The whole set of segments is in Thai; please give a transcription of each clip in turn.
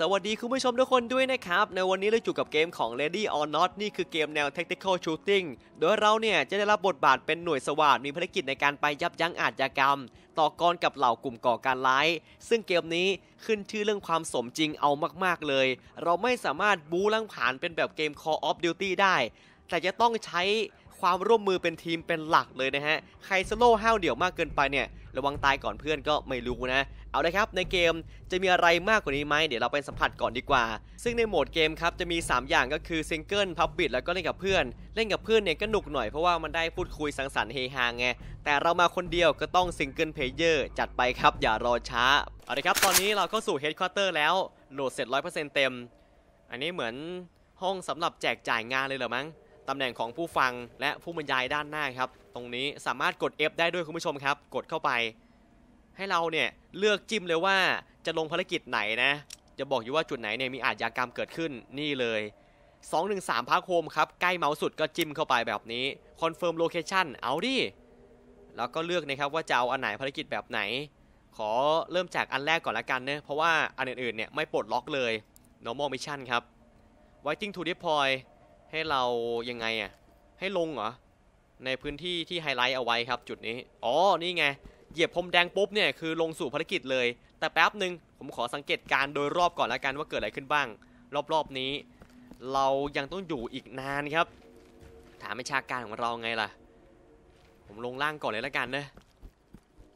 สวัสดีคุณผู้ชมทุกคนด้วยนะครับ ในวันนี้เราอยู่กับเกมของ Lady or Not นี่คือเกมแนว Tactical Shooting โดยเราเนี่ยจะได้รับบทบาทเป็นหน่วยสวาดมีภารกิจในการไปยับยั้งอาชญากรรม ต่อกรกับเหล่ากลุ่มก่อการร้ายซึ่งเกมนี้ขึ้นชื่อเรื่องความสมจริงเอามากๆเลย เราไม่สามารถบู๊ลังผ่านเป็นแบบเกม Call of Duty ได้ แต่จะต้องใช้ความร่วมมือเป็นทีมเป็นหลักเลยนะฮะใครสโลว์ห้าวเดี่ยวมากเกินไปเนี่ยระวังตายก่อนเพื่อนก็ไม่รู้นะ เอาเลยครับ ในเกมจะมีอะไรมากกว่านี้ไหม เดี๋ยวเราไปสัมผัสก่อนดีกว่า ซึ่งในโหมดเกมครับ จะมี 3 อย่างก็คือซิงเกิลพับบิดแล้วก็เล่นกับเพื่อน เล่นกับเพื่อนเนี่ยก็หนุกหน่อยเพราะว่ามันได้พูดคุยสังสรรค์เฮฮาไงแต่เรามาคนเดียวก็ต้องซิงเกิลเพลเยอร์จัดไปครับอย่ารอช้า เอาเลยครับ ตอนนี้เราก็สู่เฮดคอร์เตอร์แล้วโหลดเสร็จร้อเต็มอันนี้เหมือนห้องสำหรับแจกจ่ายงานเลยเหรอมั้งตำแหน่งของผู้ฟังและผู้บรรยายด้านหน้าครับ ตรงนี้สามารถกด F ได้ด้วยคุณผู้ชมครับกดเข้าไป ให้เราเนี่ย เลือกจิ้มเลยว่าจะลงภารกิจไหนนะ จะบอกอยู่ว่าจุดไหนเนี่ยมีอาชญากรรมเกิดขึ้นนี่เลย 213 พาร์คโฮมครับ ใกล้เมาส์สุดก็จิ้มเข้าไปแบบนี้คอนเฟิร์มโลเคชันเอาดิ แล้วก็เลือกนะครับว่าจะเอาอันไหนภารกิจแบบไหน ขอเริ่มจากอันแรกก่อนละกันเนะเพราะว่าอันอื่นๆเนี่ยไม่ปลดล็อกเลย normal mission ครับ waiting to deploy ให้เรายังไงอ่ะให้ลงเหรอ ในพื้นที่ ที่ไฮไลท์เอาไว้ครับจุดนี้ อ๋อนี่ไงเหยียบพรมแดงปุ๊บเนี่ยคือลงสู่ภารกิจเลย แต่แป๊บหนึ่งผมขอสังเกตการโดยรอบก่อนแล้วกันว่าเกิดอะไรขึ้นบ้าง รอบๆนี้ เรายังต้องอยู่อีกนานครับ ถามปม่ชาการของเราไงล่ะ ผมลงล่างก่อนเลยแล้วกันเนะ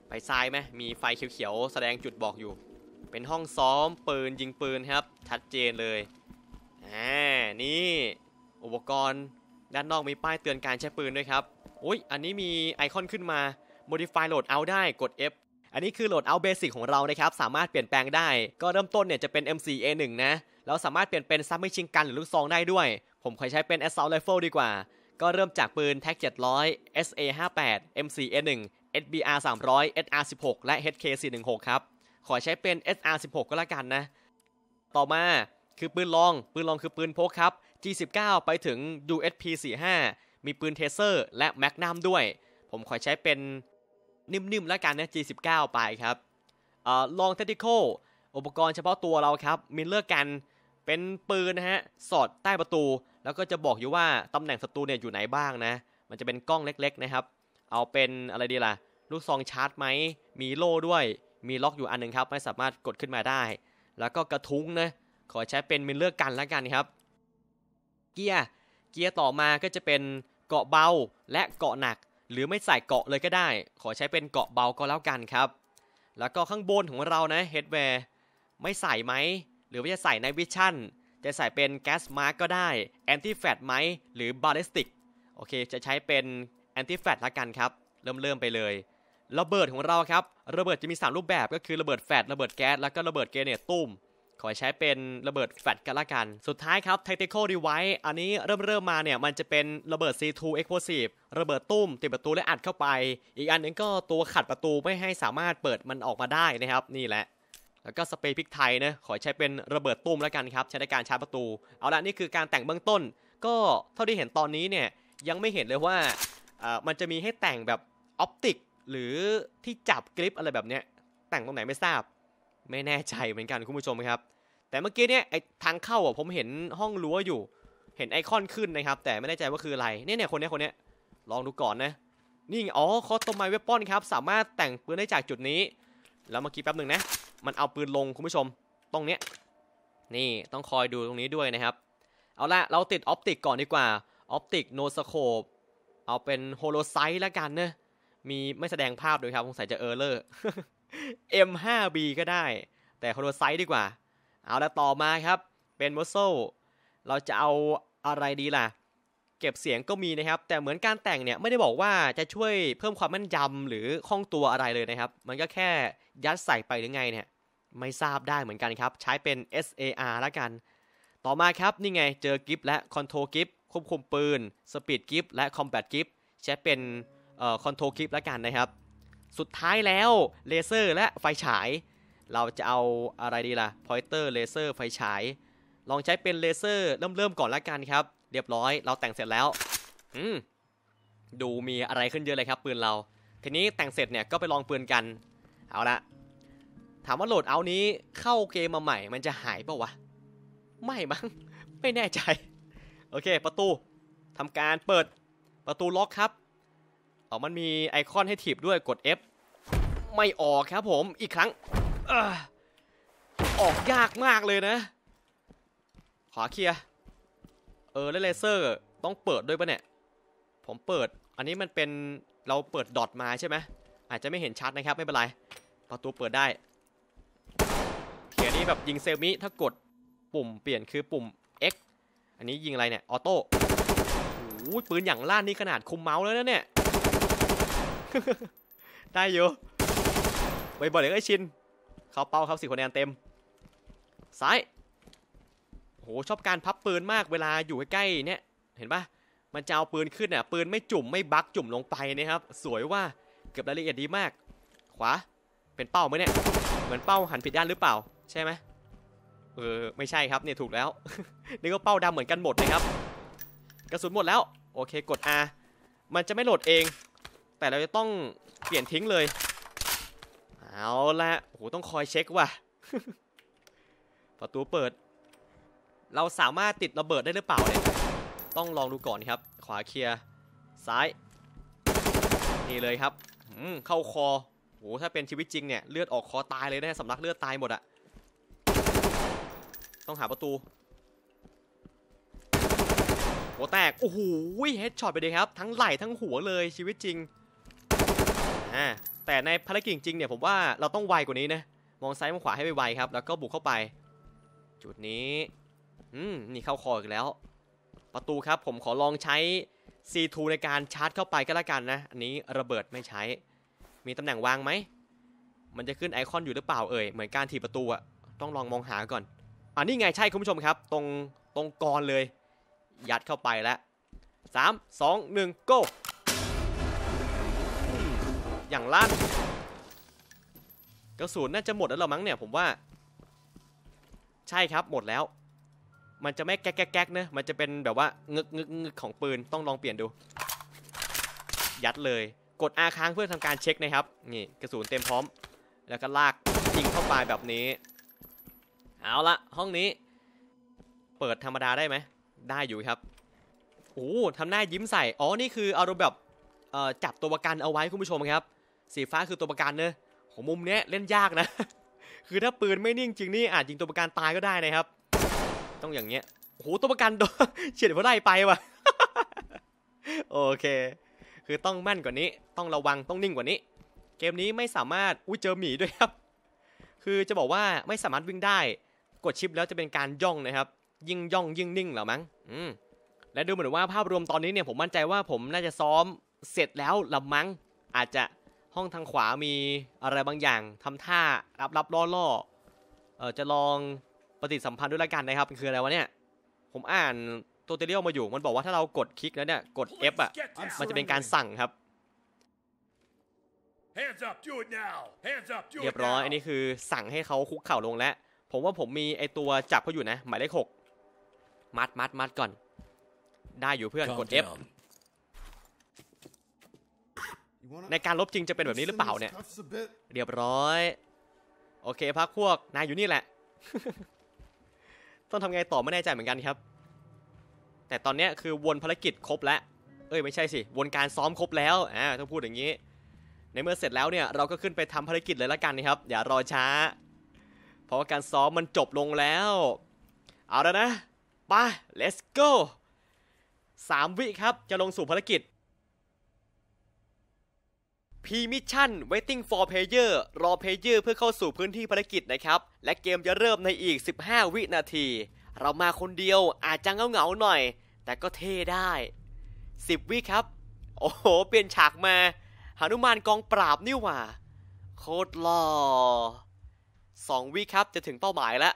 ไปซ้ายไหมมีไฟเขียวๆแสดงจุดบอกอยู่ เป็นห้องซ้อมปืนยิงปืนครับชัดเจนเลยอ่านี่ปกรณ์ด้านนอกมีป้ายเตือนการใช้ปืนด้วยครับ อุ้ยอันนี้มีไอคอนขึ้นมา modify load out ได้ กด F อันนี้คือโหลดเอาเบสิกของเรานะครับ สามารถเปลี่ยนแปลงได้ ก็เริ่มต้นเนี่ยจะเป็น M4A1 นะ แล้วสามารถเปลี่ยนเป็นซัมมิชิงกัน หรือลูกซองได้ด้วย ผมขอใช้เป็น Assault Rifle ดีกว่า ก็เริ่มจากปืนแท็ก 700 SA58 M4A1 SBR 300 SR 16และ HK 416ครับ ขอใช้เป็น SR 16ก็แล้วกันนะ ต่อมาคือปืนลอง ปืนลองคือปืนพกครับ G19 ไปถึง d u SP45 มีปืนเทเซอร์ และแมกนัมด้วย ผมขอใช้เป็นนิ่มๆ แล้วกันนะ G19 ไปครับลองเทติคออุปกรณ์เฉพาะตัวเราครับมีเลือกกัน เป็นปืนนะฮะสอดใต้ประตู แล้วก็จะบอกอยู่ว่า ตำแหน่งศัตรูเนี่ยอยู่ไหนบ้างนะ มันจะเป็นกล้องเล็กๆนะครับ เอาเป็นอะไรดีล่ะ ลูกซองชาร์จไหม มีโล่ด้วย มีล็อกอยู่อันนึงครับไม่สามารถกดขึ้นมาได้ แล้วก็กระทุ้งนะขอใช้เป็นมิเลือกกันแล้วกันครับเกียร์เกียร์ต่อมาก็จะเป็นเกาะเบาและเกาะหนัก หรือไม่ใส่เกาะเลยก็ได้ ขอใช้เป็นเกาะเบาก็แล้วกันครับ แล้วก็ข้างบนของเรานะเฮดแวร์ไม่ใส่ไหม หรือว่าจะใส่ในวิชั่นจะใส่เป็นแก๊สมาร์กก็ได้แอนตี้แฟตไหมหรือบาลิสติกโอเคจะใช้เป็นแอนตี้แฟตละกันครับเริ่มเริ่มไปเลยระเบิดของเราครับระเบิดจะมี3รูปแบบก็คือระเบิดแฟตระเบิดแก๊สแล้วก็ระเบิดเกเนตตุ้มขอใช้เป็นระเบิดแฟลชกันละกัน สุดท้ายครับ Tactical Device อันนี้เริ่มเริ่มมาเนี่ย มันจะเป็นระเบิด C2 Explosive ระเบิดตุ้มติดประตูและอัดเข้าไป อีกอันนึงก็ตัวขัดประตูไม่ให้สามารถเปิดมันออกมาได้นะครับนี่แหละ แล้วก็สเปรย์พริกไทยนะขอใช้เป็นระเบิดตุ้มแล้วกันครับ ใช้ในการชาร์จประตู เอาละนี่คือการแต่งเบื้องต้น ก็เท่าที่เห็นตอนนี้เนี่ยยังไม่เห็นเลยว่ามันจะมีให้แต่งแบบออปติกหรือที่จับกริปอะไรแบบเนี้ยแต่งตรงไหนไม่ทราบ ไม่แน่ใจเหมือนกันคุณผู้ชมครับแต่เมื่อกี้เนี่ยไอทางเข้าอ่ะผมเห็นห้องรั้วอยู่ เห็นไอคอนขึ้นนะครับ แต่ไม่แน่ใจว่าคืออะไร เนี่ยเนี่ยคนเนี้ยคนเนี้ยลองดูก่อนนะ นี่อ๋อคอสตอมไมเวปปอนครับสามารถแต่งปืนได้จากจุดนี้ แล้วเมื่อกี้แป๊บหนึ่งนะมันเอาปืนลงคุณผู้ชมตรงเนี้ย นี่ต้องคอยดูตรงนี้ด้วยนะครับ เอาละเราติดออปติกก่อนดีกว่าออปติกโนสโคปเอาเป็นโฮโลไซต์ละกันเนะมีไม่แสดงภาพด้วยครับสงสัยจะเออร์เลอร์ M5B ก็ได้ แต่โฮโลไซต์ดีกว่าเอาละต่อมาครับเป็นมอสโซเราจะเอาอะไรดีล่ะ เก็บเสียงก็มีนะครับ แต่เหมือนการแต่งเนี่ย ไม่ได้บอกว่าจะช่วยเพิ่มความแม่นยำหรือคล่องตัวอะไรเลยนะครับ มันก็แค่ยัดใส่ไปหรือไงเนี่ย ไม่ทราบได้เหมือนกันครับ ใช้เป็น SAR ละกัน ต่อมาครับ นี่ไงเจอกิฟและคอนโทรกิฟควบคุมปืนสปีดกิฟและคอมแบทกิฟใช้เป็นคอนโทรกิฟละกันนะครับ สุดท้ายแล้วเลเซอร์และไฟฉายเราจะเอาอะไรดีละ่ะพอยเตอร์ เลเซอร์ ไฟฉาย ลองใช้เป็นเลเซอร์เริ่มๆก่อนละกันครับ เรียบร้อยเราแต่งเสร็จแล้วอืมดูมีอะไรขึ้นเยอะเลยครับ ปืนเรา ทีนี้แต่งเสร็จเนี่ยก็ไปลองปืนกัน เอาละ ถามว่าโหลดเอานี้เข้าเกมมาใหม่ มันจะหายเปล่าวะ ไม่มั้งไม่แน่ใจ โอเค ประตูทำการเปิด ประตูล็อกครับเอามันมีไอคอนให้ถีบด้วย กด F ไม่ออกครับผม อีกครั้งออกยากมากเลยนะขวาเคลียเออลเลเซอร์ต้องเปิดด้วยปะเนี่ย ผมเปิด อันนี้มันเป็นเราเปิดดอทมาใช่ไหมอาจจะไม่เห็นชัดนะครับไม่เป็นไร ประตูเปิดได้เขียนี้แบบยิงเซลมิถ้ากดปุ่มเปลี่ยนคือปุ่ม X อันนี้ยิงอะไรเนี่ยออโต้โอ้ยปืนอย่างล่านนี่ขนาดคุมเมาส์แล้วนะเนี่ย ได้อยู่บ่อยๆก็ไอชินเข้าเป้าครับสี่คะแนนเต็มซ้ายโหชอบการพับปืนมากเวลาอยู่ใกล้ๆเนี่ย เห็นปะมันจะเอาปืนขึ้นเนี่ยปืนไม่จุ่มไม่บักจุ่มลงไปนะครับ สวยว่าเก็บรายละเอียดดีมาก ขวา เป็นเป้าไหมเนี่ย เหมือนเป้าหันผิดด้านหรือเปล่า ใช่ไหมเออไม่ใช่ครับเนี่ยถูกแล้วนี่ก็เป้าดำเหมือนกันหมดนะครับกระสุนหมดแล้วโอเคกด R มันจะไม่โหลดเอง แต่เราจะต้องเปลี่ยนทิ้งเลยเอาละโห ต้องคอยเช็คว่ะประตูเปิด เราสามารถติดระเบิดได้หรือเปล่าเนี่ย ต้องลองดูก่อนครับ ขวาเคลียร์ ซ้าย นี่เลยครับเข้าคอโห ถ้าเป็นชีวิตจริงเนี่ย เลือดออกคอตายเลยนะสำลักเลือดตายหมดอะต้องหาประตูหัวแตก โอ้โหเฮดช็อตไปเลยครับ ทั้งไหล่ทั้งหัวเลยชีวิตจริงอ่าแต่ในภารกิจจริงเนี่ยผมว่าเราต้องไวกว่านี้นะมองซ้ายมองขวาให้ไวๆครับ แล้วก็บุกเข้าไป จุดนี้ อืม นี่เข้าคออีกแล้ว ประตูครับผมขอลองใช้ C2 ในการชาร์จเข้าไปก็แล้วกันนะอันนี้ระเบิดไม่ใช้ มีตำแหน่งวางไหม มันจะขึ้นไอคอนอยู่หรือเปล่าเอ่ยเหมือนการถีบประตูอะต้องลองมองหาก่อนอันนี้ไงใช่คุณผู้ชมครับ ตรงตรงกรเลยยัดเข้าไปแล้วสามสองหนึ่ง go อย่างลั่นกระสุนน่าจะหมดแล้วหรอมั้งเนี่ย ผมว่า ใช่ครับหมดแล้ว มันจะไม่แก๊กแก๊กเนะมันจะเป็นแบบว่า งึกงึกงึกของปืนต้องลองเปลี่ยนดู ยัดเลยกดอาค้างเพื่อทำการเช็คนะครับนี่กระสุนเต็มพร้อม แล้วก็ลากยิงเข้าไปแบบนี้ เอาละห้องนี้เปิดธรรมดาได้ไหม ได้อยู่ครับ โอ้ทำหน้ายิ้มใส่ อ๋อนี่คืออารมณ์แบบจับตัวประกันเอาไว้คุณผู้ชมครับสีฟ้าคือตัวประกันเนอะของมุมเนี้ยเล่นยากนะ คือถ้าปืนไม่นิ่งจริงนี่อาจยิงตัวประกันตายก็ได้นะครับ ต้องอย่างเงี้ยโอ้โหตัวประกันโเฉียดเขาได้ไปว่ะ โอเค คือต้องแม่นกว่านี้ ต้องระวัง ต้องนิ่งกว่านี้ เกมนี้ไม่สามารถ อุ้ยเจอหมีด้วยครับ คือจะบอกว่าไม่สามารถวิ่งได้ กดชิปแล้วจะเป็นการย่องนะครับ ยิ่งย่องยิ่งนิ่งเหรอมั้ง อืม และดูเหมือนว่าภาพรวมตอนนี้เนี่ยผมมั่นใจว่าผมน่าจะซ้อมเสร็จแล้วละมั้ง อาจจะห้องทางขวามีอะไรบางอย่างทำท่ารับรับล่อล่อเออจะลองปฏิสัมพันธ์ด้วยละกันนะครับคืออะไรวะเนี่ยผมอ่านตัวเตเรียลมาอยู่มันบอกว่าถ้าเรากดคลิกแล้วเนี่ยกด F อ่ะมันจะเป็นการสั่งครับเรียบร้อยอันนี้คือสั่งให้เขาคุกเข่าลงแล้วผมว่าผมมีไอตัวจับเขาอยู่นะหมายเลขหกมัดมัดมัดก่อน ได้อยู่เพื่อนกด F ในการลบจริงจะเป็นแบบนี้หรือเปล่าเนี่ย เรียบร้อย โอเคพักพวกนายอยู่นี่แหละ ต้องทำไงต่อไม่แน่ใจเหมือนกันครับ แต่ตอนนี้คือวนภารกิจครบแล้ว เอ้ยไม่ใช่สิ วนการซ้อมครบแล้วอ่าต้องพูดอย่างนี้ ในเมื่อเสร็จแล้วเนี่ย เราก็ขึ้นไปทำภารกิจเลยละกันนะครับ อย่ารอช้า เพราะว่าการซ้อมมันจบลงแล้ว เอาแล้วนะ ไป let's go 3วิครับจะลงสู่ภารกิจพีมิชชั่น waiting for player รอเพเยอร์เพื่อเข้าสู่พื้นที่ภารกิจนะครับ และเกมจะเริ่มในอีก 15 วินาที เรามาคนเดียวอาจจะเงาเงาหน่อย แต่ก็เท่ได้ 10 วิครับ โอ้โห เปลี่ยนฉากมาหานุมานกองปราบนี่ว่า โคตรหล่อ2 วิครับจะถึงเป้าหมายแล้ว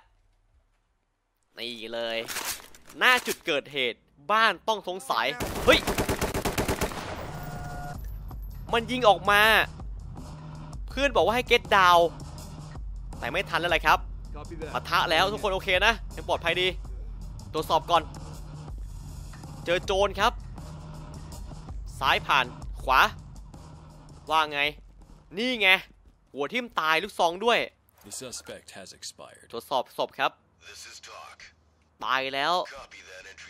นี่เลย หน้าจุดเกิดเหตุบ้านต้องสงสัยเฮ้ยมันยิงออกมาเพื่อนบอกว่าให้เก็ตดาว แต่ไม่ทันแล้วแหละครับปะทะแล้วทุกคนโอเคนะยังปลอดภัยดีตรวจสอบก่อน เจอโจรครับ ซ้ายผ่านขวา ว่าไง นี่ไงหัวทิ่มตายลูกซองด้วยตรวจสอบศพครับตายแล้ว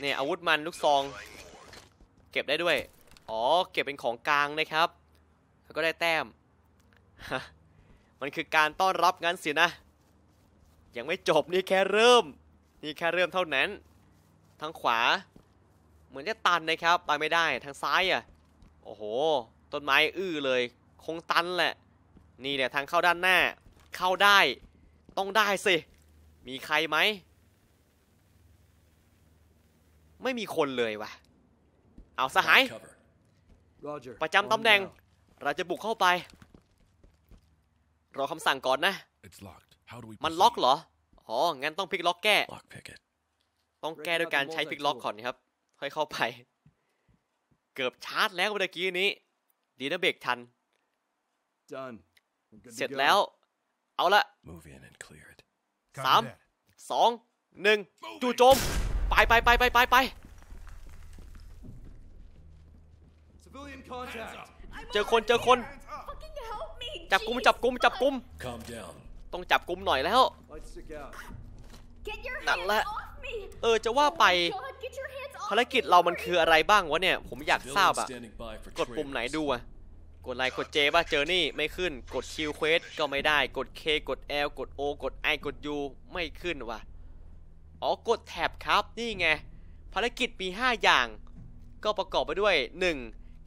เนี่ยอาวุธมันลูกซองเก็บได้ด้วย อ๋อเก็บเป็นของกลางนะครับก็ได้แต้ม มันคือการต้อนรับงั้นสินะ ยังไม่จบนี่แค่เริ่ม นี่แค่เริ่มเท่านั้นทางขวา เหมือนจะตันนะครับ ไปไม่ได้ ทางซ้ายอ่ะ โอ้โห ต้นไม้อื้อเลย คงตันแหละ นี่เนี่ยทางเข้าด้านหน้า เข้าได้ ต้องได้สิ มีใครไหม ไม่มีคนเลยวะ่ะ เอาสหาย ประจำตำแหน่งเราจะบุกเข้าไปรอคำสั่งก่อนนะมันล็อกเหรออ๋องั้นต้องพลิกล็อกแก้ต้องแก้ด้วยการใช้พลิกล็อกก่อนครับค่อยเข้าไป เกือบชาร์จแล้วเมื่อกี้นี้ดีนะเบรกทัน เสร็จแล้วเอาละสามสองหนึ่งจู่โจมไปไปไปไปไปไปเจอคนเจอคนจับกุมจับกุมจับกุมต้องจับกุมหน่อยแล้วนั่นแหละเออจะว่าไป ภารกิจเรามันคืออะไรบ้างวะเนี่ย ผมอยากทราบอะกดปุ่มไหนดูอะกดไลค์กดเจป่ะเจอนี่ไม่ขึ้น กดคิวเควสก็ไม่ได้ กด K กด L กด O กด I กด U ไม่ขึ้นวะอ๋อกดแท็บครับนี่ไงภารกิจมี5อย่าง ก็ประกอบไปด้วย1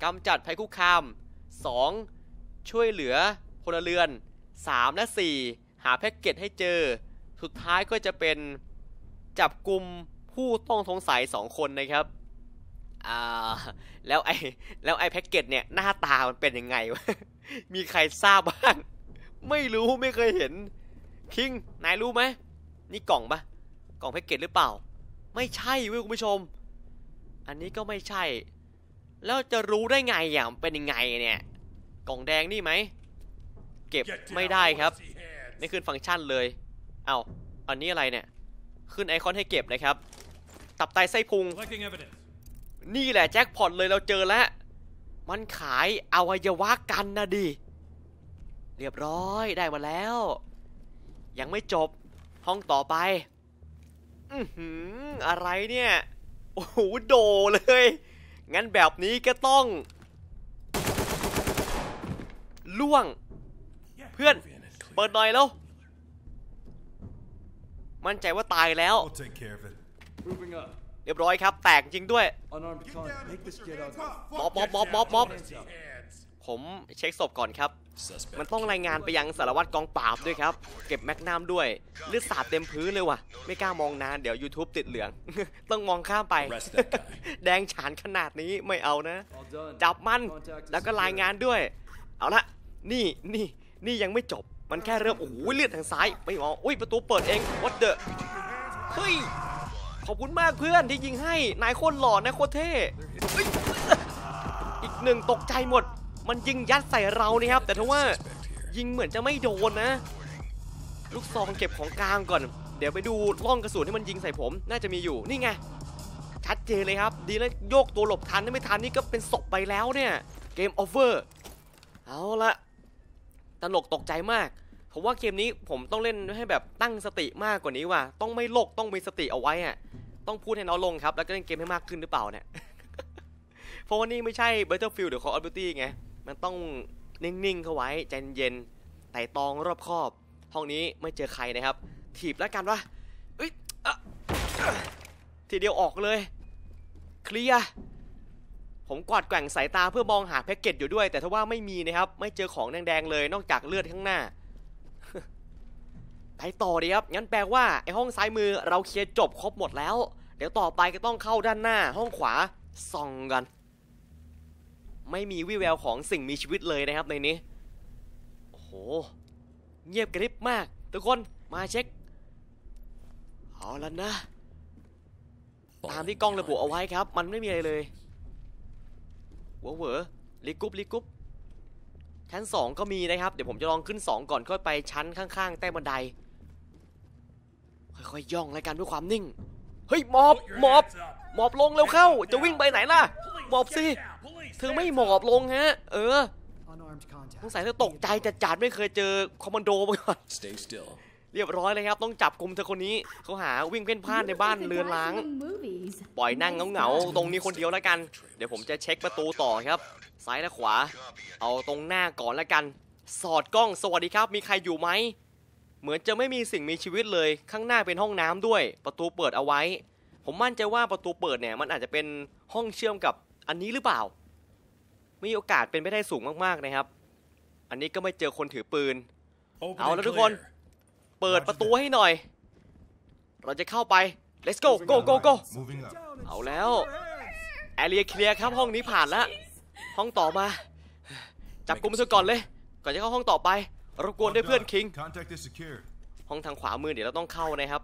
กำจัดภัยคุกคาม 2. ช่วยเหลือพลเรือน 3 และ 4 หาแพ็กเกจให้เจอ สุดท้ายก็จะเป็นจับกลุ่มผู้ต้องสงสัย2 คนนะครับแล้วไอ้แล้วไอ้แพ็กเกจเนี่ย หน้าตามันเป็นยังไงวะ มีใครทราบบ้างไม่รู้ไม่เคยเห็นคิงนายรู้ไหมนี่กล่องปะกล่องแพ็กเกจหรือเปล่า ไม่ใช่เว้ยคุณผู้ชม อันนี้ก็ไม่ใช่แล้วจะรู้ได้ไงอย่างเป็นยังไงเนี่ยกล่องแดงนี่ไหม เก็บไม่ได้ครับไม่ขึ้นฟังก์ชันเลยเอาอันนี้อะไรเนี่ย ขึ้นไอคอนให้เก็บนะครับ ตับไตไส้พุง นี่แหละแจ็คพอตเลยเราเจอแล้ว มันขายอวัยวะกันนะดิ เรียบร้อยได้มาแล้ว ยังไม่จบห้องต่อไป อือหืออะไรเนี่ย โอ้โหโดเลยงั้นแบบนี้ก็ต้อง ล่วง เพื่อน เปิดหน่อยแล้วมั่นใจว่าตายแล้ว เรียบร้อยครับ แตกจริงด้วยมอบมอบมอบมอบผมเช็คศพก่อนครับมันต้องรายงานไปยังสารวัตรกองปราบด้วยครับ เก็บแมกนัมด้วยเลือดสาดเต็มพื้นเลยว่ะ ไม่กล้ามองนานเดี๋ยว YouTube ติดเหลือง ต้องมองข้ามไป แดงฉานขนาดนี้ไม่เอานะ จับมัน แล้วก็รายงานด้วย เอาละนี่นี่ นี่ยังไม่จบ มันแค่เริ่ม โอ้ยเลือดทางซ้าย ไม่มองอุ้ยประตูเปิดเองวัดเดอ์เฮ้ย ขอบคุณมากเพื่อนที่ยิงให้ นายโคตรหล่อนายโคตรเท่อีกหนึ่งตกใจหมดมันยิงยัดใส่เรานี่ครับ แต่ถ้าว่ายิงเหมือนจะไม่โดนนะ ลูกซองเก็บของกลางก่อน เดี๋ยวไปดูล่องกระสุนที่มันยิงใส่ผมน่าจะมีอยู่นี่ไง ชัดเจนเลยครับ ดีแล้ว โยกตัวหลบทันไม่ทันนี่ก็เป็นศพไปแล้วเนี่ย เกมออฟเวอร์ เอาละตลกตกใจมากผมว่าเกมนี้ผมต้องเล่นให้แบบตั้งสติมากกว่านี้ว่ะต้องไม่โลกต้องมีสติเอาไว้อะต้องพูดให้น้อยลงครับ แล้วก็เล่นเกมให้มากขึ้นหรือเปล่าเนี่ยเพราะว่านี่ไม่ใช่ Battlefield หรือ Call of Duty ไงมันต้องนิ่งๆเข้าไว้ใจเย็นไต่ตองรอบคอบ ห้องนี้ไม่เจอใครนะครับ ถีบแล้วกันวะเอ้ยทีเดียวออกเลยเคลียร์ผมกวาดแกว่งสายตาเพื่อมองหาแพ็กเกจอยู่ด้วย แต่ถ้าว่าไม่มีนะครับ ไม่เจอของแดงๆเลยนอกจากเลือดข้างหน้า ไปต่อดีครับ งั้นแปลว่าไอห้องซ้ายมือเราเคลียร์จบครบหมดแล้ว เดี๋ยวต่อไปก็ต้องเข้าด้านหน้า ห้องขวาส่องกันไม่มีวิแววของสิ่งมีชีวิตเลยนะครับในนี้โอ้โหเงียบกริบมาก ทุกคน มาเช็คเอาละนะ ตามที่กล้องระบุเอาไว้ครับ มันไม่มีอะไรเลยหัวเหวอลิกุบลิกุบชั้น 2 ก็มีนะครับ เดี๋ยวผมจะลองขึ้น 2 ก่อนค่อยไปชั้นข้างๆใต้บันไดค่อยๆย่องรลยกันด้วยความนิ่ง เฮ้ยมอบมอบมอบลงเร็วเข้า จะวิ่งไปไหนล่ะมอบสิเธอไม่หมอบลงฮะ เออ สงสัยเธอตกใจจัดจัดไม่เคยเจอคอมมานโดมาก่อน เรียบร้อยเลยครับ ต้องจับกลุ่มเธอคนนี้เขาหาวิ่งเพ่นพ่านในบ้านเรือนล้างปล่อยนั่งเเงาๆ ตรงนี้คนเดียวแล้วกัน เดี๋ยวผมจะเช็คประตูต่อครับ ซ้ายและขวา เอาตรงหน้าก่อนแล้วกัน สอดกล้องสวัสดีครับ มีใครอยู่ไหม เหมือนจะไม่มีสิ่งมีชีวิตเลย ข้างหน้าเป็นห้องน้ำด้วย ประตูเปิดเอาไว้ ผมมั่นใจว่าประตูเปิดเนี่ย มันอาจจะเป็นห้องเชื่อมกับอันนี้หรือเปล่ามีโอกาสเป็นไปได้สูงมากๆนะครับ อันนี้ก็ไม่เจอคนถือปืน เอาแล้วทุกคน เปิดประตูให้หน่อย เราจะเข้าไป let's go go go go เอาแล้วแอรียเคลียร์ครับห้องนี้ผ่านแล้ว ห้องต่อมาจับกลุ่มซะก่อนเลย ก่อนจะเข้าห้องต่อไปรบกวนด้วยเพื่อนคิงห้องทางขวามือเดี๋ยวเราต้องเข้านะครับ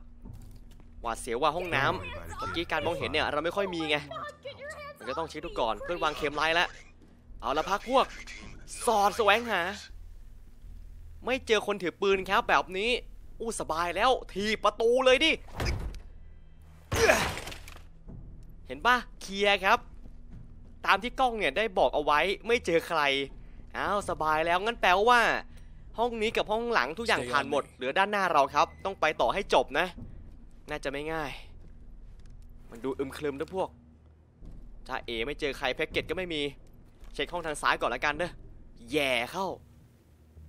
หวาดเสียวว่าห้องน้ำเมื่อกี้การมองเห็นเนี่ย เราไม่ค่อยมีไงมันก็ต้องเช็คดูก่อนเพื่อวางเข็มไล่แล้วเอาละพักพวก สอดแสวงหาไม่เจอคนถือปืนครับแบบนี้อู้สบายแล้ว ทีประตูเลยดิเห็นปะเคลียครับ ตามที่กล้องเนี่ยได้บอกเอาไว้ ไม่เจอใครอ้าวสบายแล้วงั้นแปลว่า ห้องนี้กับห้องหลังทุกอย่างผ่านหมดเหลือด้านหน้าเราครับ ต้องไปต่อให้จบนะ น่าจะไม่ง่าย มันดูอึมครึมนะพวก ถ้าเอไม่เจอใครแพ็กเกจก็ไม่มีเช็คห้องทางซ้ายก่อนละกันเด้อแย่เข้า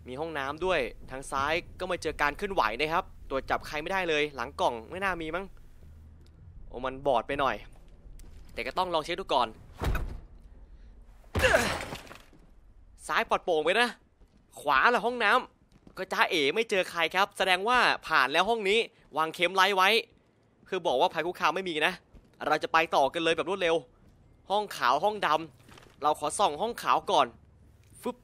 มีห้องน้ำด้วย ทางซ้ายก็ไม่เจอการขึ้นไหวนะครับตัวจับใครไม่ได้เลย หลังกล่องไม่น่ามีมั้ง โอ้มันบอดไปหน่อย แต่ก็ต้องลองเช็คดูก่อนซ้ายปลอดโปร่งไปนะ ขวาละห้องน้ำก็จ้าเอ๋ไม่เจอใครครับ แสดงว่าผ่านแล้วห้องนี้วางเข็มไล่ไว้ คือบอกว่าภัยคุกคามไม่มีนะ เราจะไปต่อกันเลยแบบรวดเร็ว ห้องขาวห้องดำเราขอส่องห้องขาวก่อน ฟึบ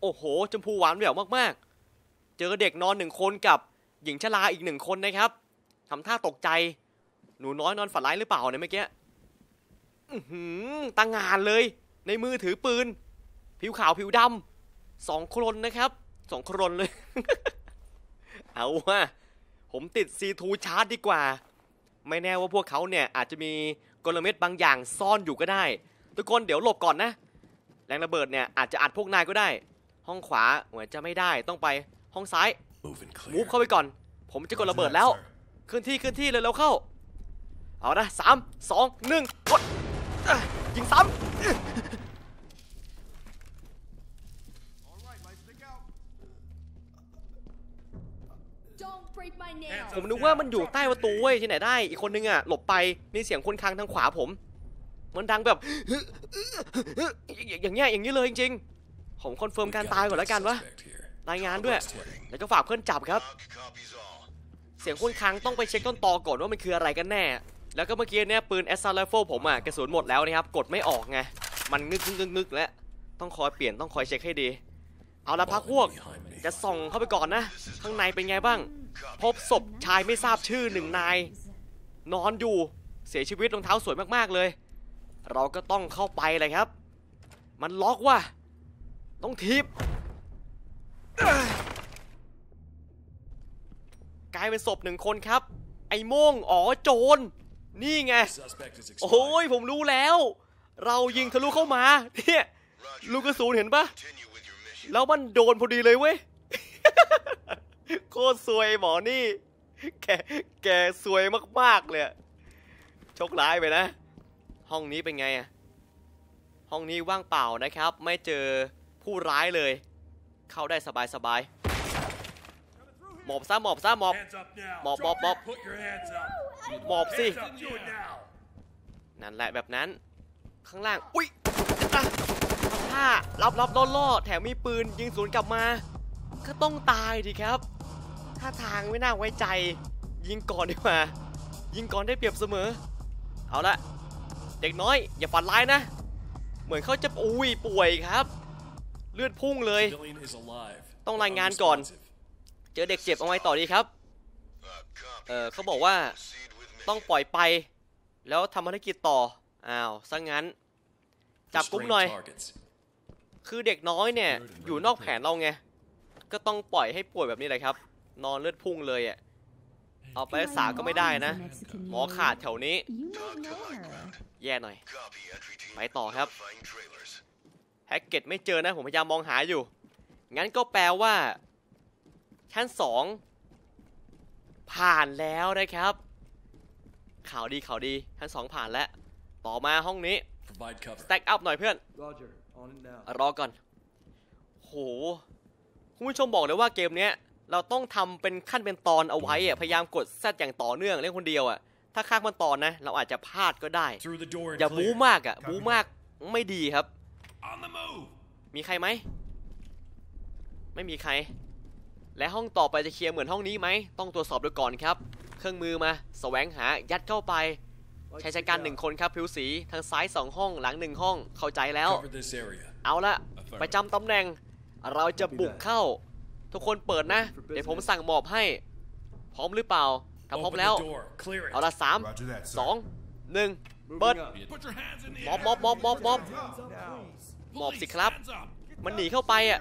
โอ้โหชมพูหวานแหววมากๆ เจอเด็กนอนหนึ่งคนกับหญิงชราอีกหนึ่งคนนะครับ ทำท่าตกใจ หนูน้อยนอนฝันร้ายหรือเปล่าเนี่ยเมื่อกี้ตั้งงานเลย ในมือถือปืน ผิวขาวผิวดำ สองคนนะครับ สองคนเลย เอาว่ผมติด C2 ชาร์จดีกว่า ไม่แน่ว่าพวกเขาเนี่ย อาจจะมีกลเม็ดบางอย่างซ่อนอยู่ก็ได้ทุกคนเดี๋ยวหลบก่อนนะแรงระเบิดเนี่ยอาจจะอัดพวกนายก็ได้ ห้องขวาเหมือนจะไม่ได้ต้องไปห้องซ้ายมูฟเข้าไปก่อน ผมจะกดระเบิดแล้วเคลื่อนที่เคลื่อนที่เลยแล้วเข้าเอานะสามสองหนึ่งกดยิงซ้ำผมนึกว่ามันอยู่ใต้ประตูเว้ยที่ไหนได้อีกคนนึงอ่ะหลบไปมีเสียงคนคางทางขวาผมมันดังแบบอย่างเงี้ยอย่างนี้เลยจริงๆ ผมคอนเฟิร์มการตายก่อนแล้วกันวะ รายงานด้วย แล้วก็ฝากเพื่อนจับครับ เสียงคุ้นค้างต้องไปเช็คต้นตอก่อนว่ามันคืออะไรกันแน่ แล้วก็เมื่อกี้เนี่ยปืนแอสซ u ล t r ์ f ผมอ่ะกระสุนหมดแล้วนะครับกดไม่ออกไง มันงึกงึกงึกแล้วต้องคอยเปลี่ยนต้องคอยเช็คให้ดี เอาละพักพวก จะส่งเข้าไปก่อนนะ ข้างในเป็นไงบ้าง พบศพชายไม่ทราบชื่อหนึ่งนายนอนอยู่เสียชีวิตรองเท้าสวยมากๆเลยเราก็ต้องเข้าไปเลยครับ มันล็อกว่ะต้องทิป กลายเป็นศพหนึ่งคนครับ ไอ้โม่งอ๋อ โจร นี่ไง โอ้ยผมรู้แล้ว เรายิงทะลุเข้ามาเนี่ยลูกกระสุนเห็นปะแล้วมันโดนพอดีเลยเว้ย โคตรสวยหมอนี่ แก แกสวยมาก ๆ เลยโชคร้ายไปนะห้องนี้เป็นไงอะห้องนี้ว่างเปล่านะครับไม่เจอผู้ร้ายเลย เข้าได้สบายสบายหมอบซะหมอบซะหมอบหมอบหมอบหมอบหมอบสินั่นแหละแบบนั้น ข้างล่าง อุ้ยทำท่ารับรับล่อล่อแถมมีปืนยิงสวนกลับมา ก็ต้องตายดีครับท่าทางไม่น่าไว้ใจ ยิงก่อนดีกว่า ยิงก่อนได้เปรียบเสมอ เอาละเด็กน้อย อย่าฝันร้ายนะเหมือนเขาจะอุ้ยป่วยครับ เลือดพุ่งเลย ต้องรายงานก่อน เจอเด็กเจ็บเอาไว้ต่อดีครับ เออเขาบอกว่าต้องปล่อยไปแล้วทำภารกิจต่ออ้าวซะงั้นจับกุ้มหน่อย คือเด็กน้อยเนี่ยอยู่นอกแผนเราไงก็ต้องปล่อยให้ป่วยแบบนี้เลยครับ นอนเลือดพุ่งเลยอ่ะเอาไปรักษาก็ไม่ได้นะ หมอขาดแถวนี้ แย่หน่อยไปต่อครับแฮกเกตไม่เจอนะผมพยายามมองหาอยู่ งั้นก็แปลว่าชั้นสองผ่านแล้วนะครับข่าวดีข่าวดีชั้นสองผ่านแล้ว ต่อมาห้องนี้ สแต็กอัพหน่อยเพื่อน รอก่อนโหคุณผู้ชมบอกเลยว่าเกมเนี้ยเราต้องทำเป็นขั้นเป็นตอนเอาไว้อะพยายามกดแซดอย่างต่อเนื่องเล่นคนเดียวอะถ้าข้างมันตอนนะ เราอาจจะพลาดก็ได้ อย่าบู๊มากอะบู๊มากไม่ดีครับ มีใครไหมไม่มีใคร และห้องต่อไปจะเคลียร์เหมือนห้องนี้ไหมต้องตรวจสอบดูก่อนครับ เครื่องมือมาสแสวงหายัดเข้าไปใช้ใช้การหนึ่งคนครับ ผิวสีทางซ้ายสองห้องหลังหนึ่งห้องเข้าใจแล้วเอาละประจำตำแหน่งเราจะบุกเข้าทุกคนเปิดนะ เดี๋ยวผมสั่งหมอบให้ พร้อมหรือเปล่าถ้าพร้อมแล้ว เอาละสามสองหนึ่งเปิดมอบมอบมอบมอบมอบมอบสิครับ มันหนีเข้าไปอ่ะ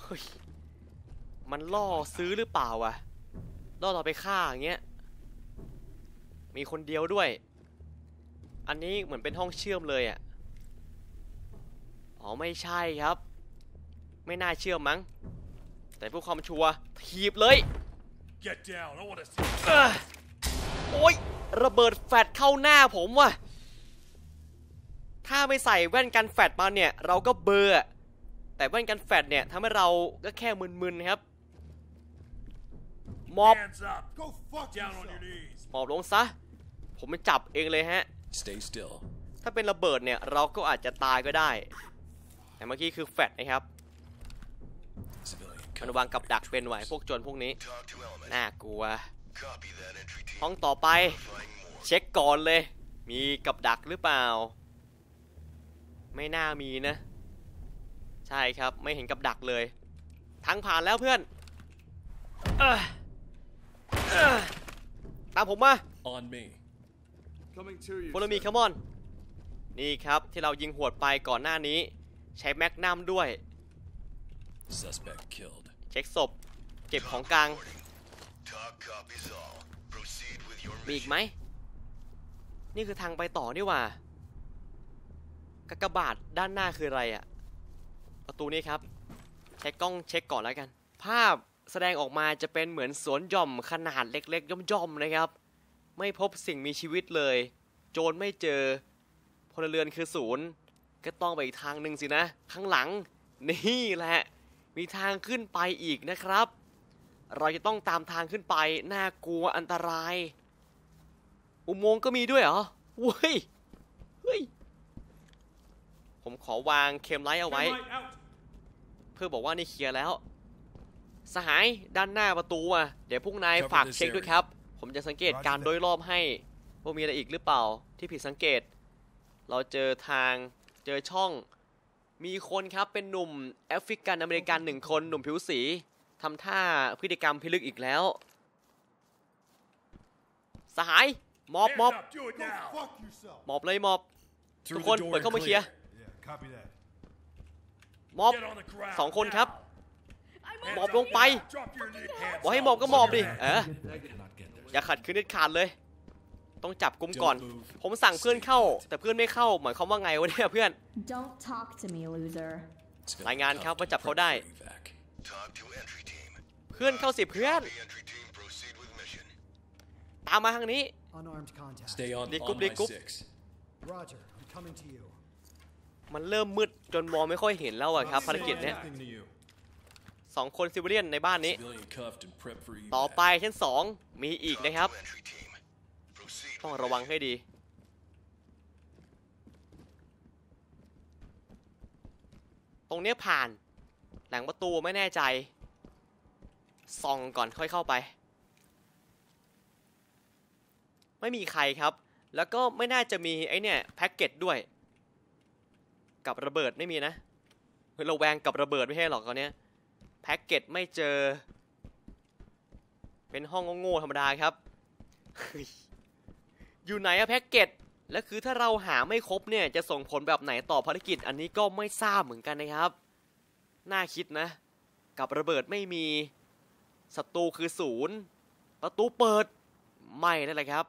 เฮ้ยมันล่อซื้อหรือเปล่าวะล่อเราไปฆ่าอย่างเงี้ย มีคนเดียวด้วย อันนี้เหมือนเป็นห้องเชื่อมเลยอ่ะ อ๋อไม่ใช่ครับไม่น่าเชื่อมั้ง แต่ผพ้ความชัวร์ีบเลย โอ้ยระเบิดแฟดเข้าหน้าผมว่ะ ถ้าไม่ใส่แว่นกันแฟดมาเนี่ยเราก็เบอร์แต่แว่นกันแฟดเนี่ยทำให้เราก็แค่มึนๆครับมอบมอบลงซะ ผมมันจับเองเลยฮะ ถ้าเป็นระเบิดเนี่ยเราก็อาจจะตายก็ได้ แต่เมื่อกี้คือ แฟดนะครับมันวางกับดักเป็นไหวพวกโจรพวกนี้น่ากลัวห้องต่อไป เช็คก่อนเลย มีกับดักหรือเปล่า ไม่น่ามีนะ ใช่ครับไม่เห็นกับดักเลย ทั้งผ่านแล้วเพื่อนตามผมมา On ฟลมีคัมอนนี่ครับที่เรายิงหวดไปก่อนหน้านี้ ใช้แม็กนัมด้วย Suspect killed ช็คศพ เก็บของกลางมีอีกไหมนี่คือทางไปต่อนี่ว่ากระบาดด้านหน้าคืออะไรอะประตูนี้ครับใช้กล้องเช็คก่อนแล้วกัน ภาพแสดงออกมาจะเป็นเหมือนสวนย่อมขนาดเล็กๆ ย่อมๆนะครับ ไม่พบสิ่งมีชีวิตเลย โจรไม่เจอ พลเรือนคือศูนย์ก็ต้องไปอีกทางหนึ่งสินะ ข้างหลังนี่แหละมีทางขึ้นไปอีกนะครับ เราจะต้องตามทางขึ้นไป น่ากลัวอันตราย อุโมงค์ก็มีด้วยเหรอเฮ้ย เฮ้ย ผมขอวางเคมไลท์เอาไว้ เพื่อบอกว่านี่เคลียร์แล้ว สหายด้านหน้าประตูอ่ะ เดี๋ยวพวกนายฝากเช็คด้วยครับ ผมจะสังเกตการโดยรอบให้ ว่ามีอะไรอีกหรือเปล่าที่ผิดสังเกต เราเจอทาง เจอช่องมีคนครับเป็นหนุ่มแอฟริกันอเมริกันหนึ่งคนหนุ่มผิวสีทำท่าพฤติกรรมพิลึกอีกแล้ว สหายมอบมอบมอบเลยมอบทุกคนเปิดเข้ามาเคลียร์มอบสองคนครับมอบลงไปบอกให้มอบก็มอบดิเอออย่าขัดคืนเด็ดขาดเลยต้องจับกุมก่อน ผมสั่งเพื่อนเข้าแต่เพื่อนไม่เข้าหมายความว่าไงวะเนี่ยเพื่อน รายงานครับว่าจับเขาได้ เพื่อนเข้าสิเพื่อนตามมาทางนี้ดีกุ๊บดีกุ๊บมันเริ่มมืดจนมองไม่ค่อยเห็นแล้วอะครับ ภารกิจเนี้ยสองคนซิวิเลียนในบ้านนี้ ต่อไปเช่นสองมีอีกนะครับต้องระวังให้ดี ตรงนี้ผ่าน หลังประตูไม่แน่ใจ ส่องก่อนค่อยเข้าไป ไม่มีใครครับ แล้วก็ไม่น่าจะมีไอ้เนี่ยแพ็กเกจด้วย กับระเบิดไม่มีนะ เราแวงกับระเบิดไม่ใช่หรอกเขาเนี้ย แพ็กเกจไม่เจอ เป็นห้องโง่ธรรมดาครับอยู่ไหนอะแพ็กเกจและคือถ้าเราหาไม่ครบเนี่ย จะส่งผลแบบไหนต่อภารกิจ อันนี้ก็ไม่ทราบเหมือนกันนะครับ น่าคิดนะ กับระเบิดไม่มีศัตรูคือศูนย์ประตูเปิด ไม่ได้เลยครับ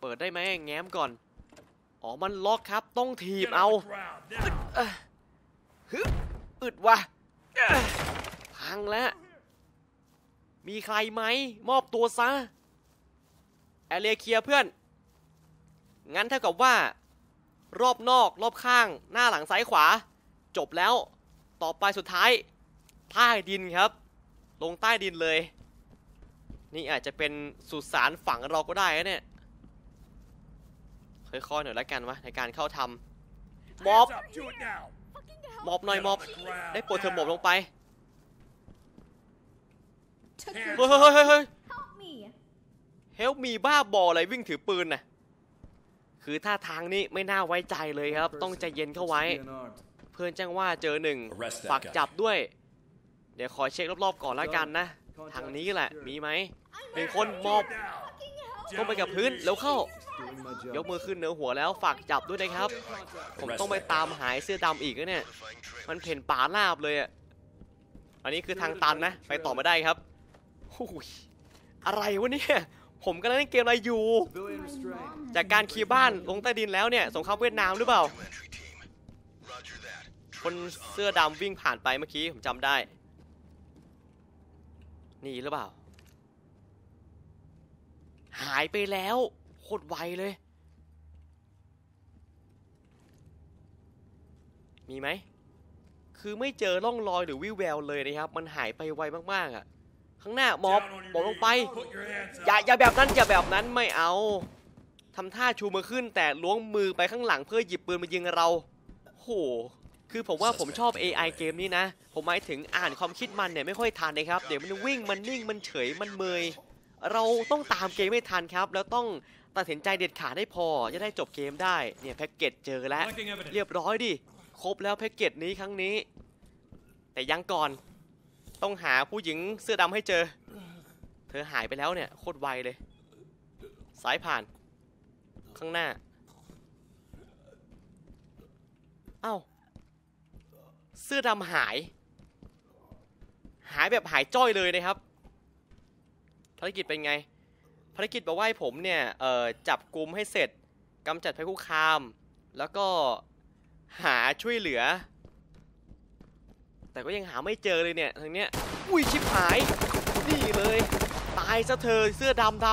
เปิดได้ไหมแง้มก่อน อ๋อมันล็อกครับต้องถีบเอาฮึอึดวะพังแล้ว มีใครไหม มอบตัวซะแอเรียเคลียเพื่อน งั้นเท่ากับว่า รอบนอกรอบข้างหน้าหลังซ้ายขวา จบแล้ว ต่อไปสุดท้ายใต้ดินครับลงใต้ดินเลย นี่อาจจะเป็นสุสานฝังเราก็ได้เนี่ยค่อยๆหน่อยละกันวะในการเข้าทำมอบมอบหน่อยมอบได้โปรดเธอมอบลงไปเฮ้ยเฮ้ยเฮ้ยเฮลมีบ้าบออะไรวิ่งถือปืนน่ะ คือท่าทางนี้ไม่น่าไว้ใจเลยครับ ต้องใจเย็นเข้าไว้ เพื่อนแจ้งว่าเจอหนึ่งฝากจับด้วย เดี๋ยวขอเช็ครอบๆก่อนละกันนะ ทางนี้แหละ มีไหม เป็นคนมอบต้องไปกับพื้นแล้วเข้า ยกมือขึ้นเหนือหัวแล้วฝากจับด้วยนะครับ ผมต้องไปตามหายเสื้อดำอีกนะเนี่ย มันเพ่นป่าลาบเลยอ่ะ อันนี้คือทางตันนะไปต่อไม่ได้ครับยอะไรวะเนี่ยผมก็เล่นเกมอะไรอยู่ จากการคีบ้านลงใต้ดินแล้วเนี่ยสงครามเวียดนามหรือเปล่า คนเสื้อดำวิ่งผ่านไปเมื่อกี้ ผมจำได้ นี่หรือเปล่า หายไปแล้วโคตรไวเลย มีไหม คือไม่เจอร่องรอยหรือวิแววเลยนะครับ มันหายไปไวมากๆอะ่ะข้างหน้าหมอบหมอบลงไป อย่าอย่าแบบนั้นอย่าแบบนั้นไม่เอาทำท่าชูมือขึ้น แต่ล้วงมือไปข้างหลังเพื่อหยิบปืนมายิงเราโหคือผมว่าผมชอบ AI เกมนี้นะผมหมายถึงอ่านความคิดมันเนี่ย ไม่ค่อยทันนะครับ เดี๋ยวมันวิ่งมันนิ่งมันเฉยมันเมยเราต้องตามเกมไม่ทันครับ แล้วต้องตัดสินใจเด็ดขาดให้พอจะได้จบเกมได้ เนี่ยแพ็กเกจเจอแล้วเรียบร้อยดิครบแล้วแพ็กเกจนี้ครั้งนี้ แต่ยังก่อนต้องหาผู้หญิงเสื้อดำให้เจอ เธอหายไปแล้วเนี่ย โคตรไวเลย สายผ่านข้างหน้า เอา้าเสื้อดำหาย หายแบบหายจ้อยเลยนะครับภารกิจเป็นไงภารกิจบอกว่าให้ผมเนี่ยจับกลุ่มให้เสร็จกำจัดภัยคุกคาม แล้วก็หาช่วยเหลือแต่ก็ยังหาไม่เจอเลยเนี่ยทางเนี้ยอุ้ยชิบหายนี่เลย ตายซะเธอเสื้อดำด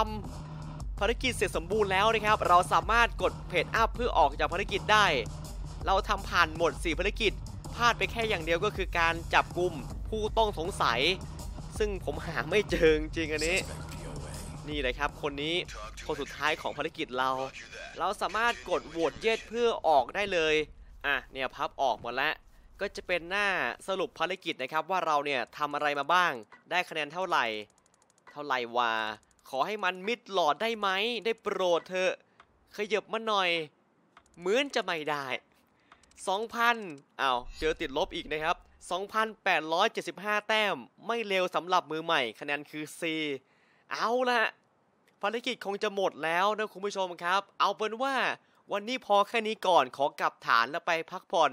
ำภารกิจเสร็จสมบูรณ์แล้วนะครับเราสามารถกดเพจอัพเพื่อออกจากภารกิจได้ เราทำผ่านหมด4ภารกิจพลาดไปแค่อย่างเดียวก็คือการจับกลุ่มผู้ต้องสงสัย ซึ่งผมหาไม่เจอจริงอันนี้ นี่เลยครับคนนี้คนสุดท้ายของภารกิจเรา เราสามารถกดโหวตเย็ดเพื่อออกได้เลยอ่ะเนี่ยพับออกหมดแล้วก็จะเป็นหน้าสรุปภารกิจนะครับ ว่าเราเนี่ยทำอะไรมาบ้าง ได้คะแนนเท่าไหร่ เท่าไหร่วาขอให้มันมิดหลอดได้ไหม ได้โปรดเถอะขยับมาหน่อยเหมือนจะไม่ได้ 2,000อ้าวเจอติดลบอีกนะครับ 2,875 แต้ม ไม่เร็วสำหรับมือใหม่ คะแนนคือ C เอาละ ภารกิจคงจะหมดแล้วนะคุณผู้ชมครับ เอาเป็นว่าวันนี้พอแค่นี้ก่อนขอกลับฐานแล้วไปพักผ่อน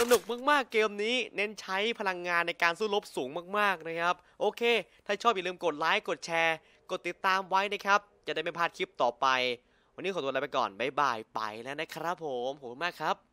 สนุกมาก ๆ เกมนี้ เน้นใช้พลังงานในการสู้รบสูงมาก ๆ นะครับ โอเค ถ้าชอบอย่าลืมกดไลค์ กดแชร์ กดติดตามไว้นะครับ จะได้ไม่พลาดคลิปต่อไป วันนี้ขอตัวลาไปก่อนบ๊ายบาย ไปแล้วนะครับผมขอบคุณมากครับ